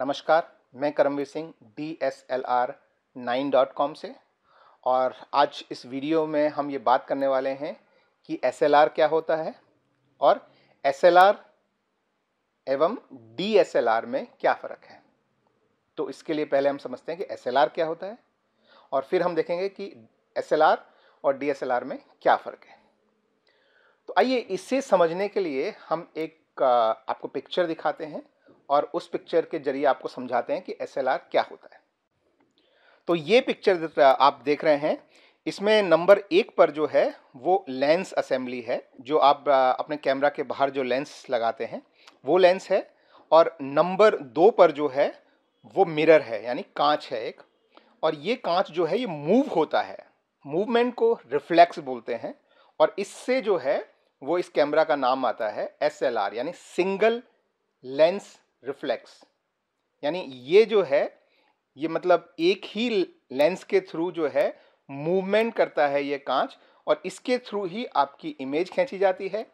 नमस्कार मैं Karamvir Singh D S L R nine dot com से और आज इस वीडियो में हम ये बात करने वाले हैं कि एस एल आर क्या होता है और एस एल आर एवं डी एस एल आर में क्या फ़र्क है तो इसके लिए पहले हम समझते हैं कि एस एल आर क्या होता है और फिर हम देखेंगे कि एस एल आर और डी एस एल आर में क्या फ़र्क है तो आइए इसे समझने के लिए हम एक आपको पिक्चर दिखाते हैं और उस पिक्चर के जरिए आपको समझाते हैं कि एस क्या होता है तो ये पिक्चर आप देख रहे हैं इसमें नंबर एक पर जो है वो लेंस असेंबली है जो आप अपने कैमरा के बाहर जो लेंस लगाते हैं वो लेंस है और नंबर दो पर जो है वो मिरर है यानी कांच है एक और ये कांच जो है ये मूव होता है मूवमेंट को रिफ्लेक्स बोलते हैं और इससे जो है वो इस कैमरा का नाम आता है एस यानी सिंगल लेंस रिफ्लेक्स यानी ये जो है ये मतलब एक ही लेंस के थ्रू जो है मूवमेंट करता है ये कांच और इसके थ्रू ही आपकी इमेज खींची जाती है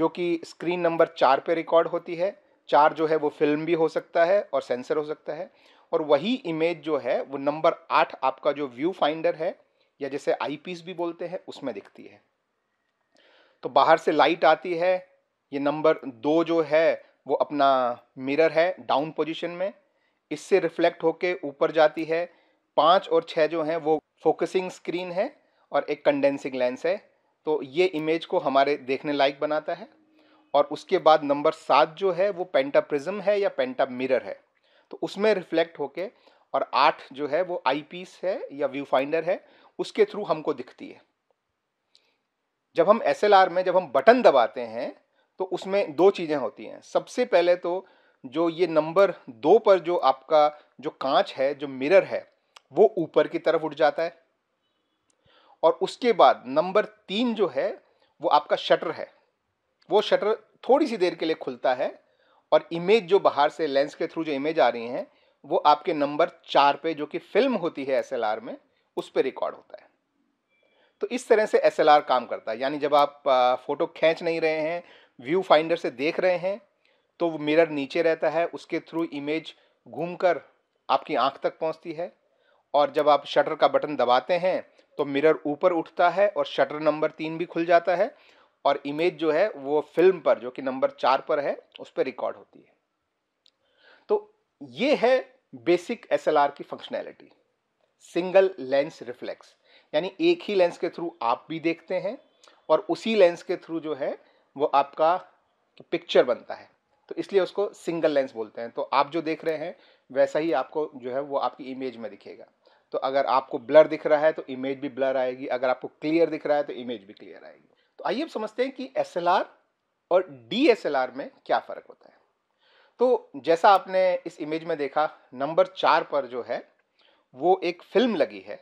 जो कि स्क्रीन नंबर चार पे रिकॉर्ड होती है चार जो है वो फिल्म भी हो सकता है और सेंसर हो सकता है और वही इमेज जो है वो नंबर आठ आपका जो व्यू फाइंडर है या जैसे आई पीस भी बोलते हैं उसमें दिखती है तो बाहर से लाइट आती है ये नंबर दो जो है वो अपना मिरर है डाउन पोजीशन में इससे रिफ्लेक्ट होके ऊपर जाती है पाँच और छः जो हैं वो फोकसिंग स्क्रीन है और एक कंडेंसिंग लेंस है तो ये इमेज को हमारे देखने लायक बनाता है और उसके बाद नंबर सात जो है वो पेंटा प्रिज्म है या पेंटा मिरर है तो उसमें रिफ्लेक्ट होके और आठ जो है वो आई पीस है या व्यू फाइंडर है उसके थ्रू हमको दिखती है जब हम एस में जब हम बटन दबाते हैं तो उसमें दो चीज़ें होती हैं सबसे पहले तो जो ये नंबर दो पर जो आपका जो कांच है जो मिरर है वो ऊपर की तरफ उठ जाता है और उसके बाद नंबर तीन जो है वो आपका शटर है वो शटर थोड़ी सी देर के लिए खुलता है और इमेज जो बाहर से लेंस के थ्रू जो इमेज आ रही हैं वो आपके नंबर चार पे जो कि फिल्म होती है एसएलआर में उस पर रिकॉर्ड होता है तो इस तरह से एसएलआर काम करता है यानी जब आप फ़ोटो खींच नहीं रहे हैं व्यू फाइंडर से देख रहे हैं तो वो मिरर नीचे रहता है उसके थ्रू इमेज घूमकर आपकी आंख तक पहुंचती है और जब आप शटर का बटन दबाते हैं तो मिरर ऊपर उठता है और शटर नंबर तीन भी खुल जाता है और इमेज जो है वो फिल्म पर जो कि नंबर चार पर है उस पर रिकॉर्ड होती है तो ये है बेसिक एस की फंक्शनैलिटी सिंगल लेंस रिफ्लेक्स यानी एक ही लेंस के थ्रू आप भी देखते हैं और उसी लेंस के थ्रू जो है वो आपका पिक्चर बनता है तो इसलिए उसको सिंगल लेंस बोलते हैं तो आप जो देख रहे हैं वैसा ही आपको जो है वो आपकी इमेज में दिखेगा तो अगर आपको ब्लर दिख रहा है तो इमेज भी ब्लर आएगी अगर आपको क्लियर दिख रहा है तो इमेज भी क्लियर आएगी तो आइए अब समझते हैं कि एस और डी में क्या फ़र्क होता है तो जैसा आपने इस इमेज में देखा नंबर चार पर जो है वो एक फिल्म लगी है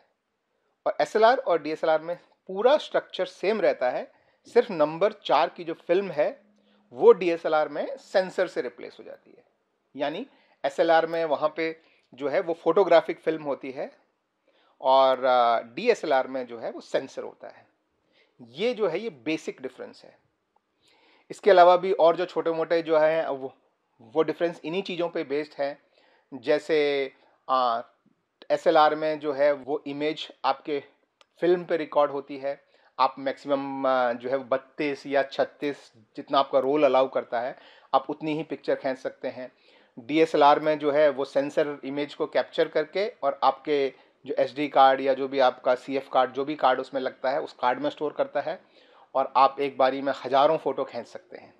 और एस और डी में पूरा स्ट्रक्चर सेम रहता है सिर्फ नंबर चार की जो फिल्म है वो डीएसएलआर में सेंसर से रिप्लेस हो जाती है यानी एसएलआर में वहाँ पे जो है वो फोटोग्राफिक फिल्म होती है और डीएसएलआर में जो है वो सेंसर होता है ये जो है ये बेसिक डिफरेंस है इसके अलावा भी और जो छोटे मोटे जो हैं वो वो डिफरेंस इन्हीं चीज़ों पे बेस्ड हैं जैसे एस एल आर में जो है वो इमेज आपके फिल्म पे रिकॉर्ड होती है आप मैक्सिमम जो है बत्तीस या छत्तीस जितना आपका रोल अलाउ करता है आप उतनी ही पिक्चर खींच सकते हैं डीएसएलआर में जो है वो सेंसर इमेज को कैप्चर करके और आपके जो एसडी कार्ड या जो भी आपका सीएफ कार्ड जो भी कार्ड उसमें लगता है उस कार्ड में स्टोर करता है और आप एक बारी में हज़ारों फ़ोटो खींच सकते हैं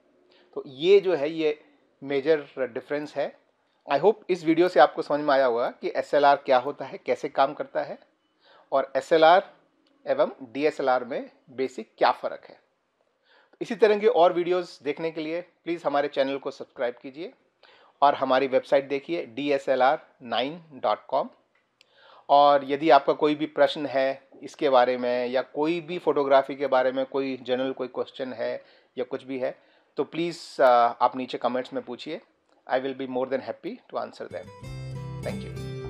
तो ये जो है ये मेजर डिफरेंस है आई होप इस वीडियो से आपको समझ में आया होगा कि एस क्या होता है कैसे काम करता है और एस एवं डीएसएलआर में बेसिक क्या फ़र्क है इसी तरह के और वीडियोस देखने के लिए प्लीज़ हमारे चैनल को सब्सक्राइब कीजिए और हमारी वेबसाइट देखिए D S L R nine dot com और यदि आपका कोई भी प्रश्न है इसके बारे में या कोई भी फ़ोटोग्राफी के बारे में कोई जनरल कोई क्वेश्चन है या कुछ भी है तो प्लीज़ आप नीचे कमेंट्स में पूछिए I will be more than happy to answer them thank you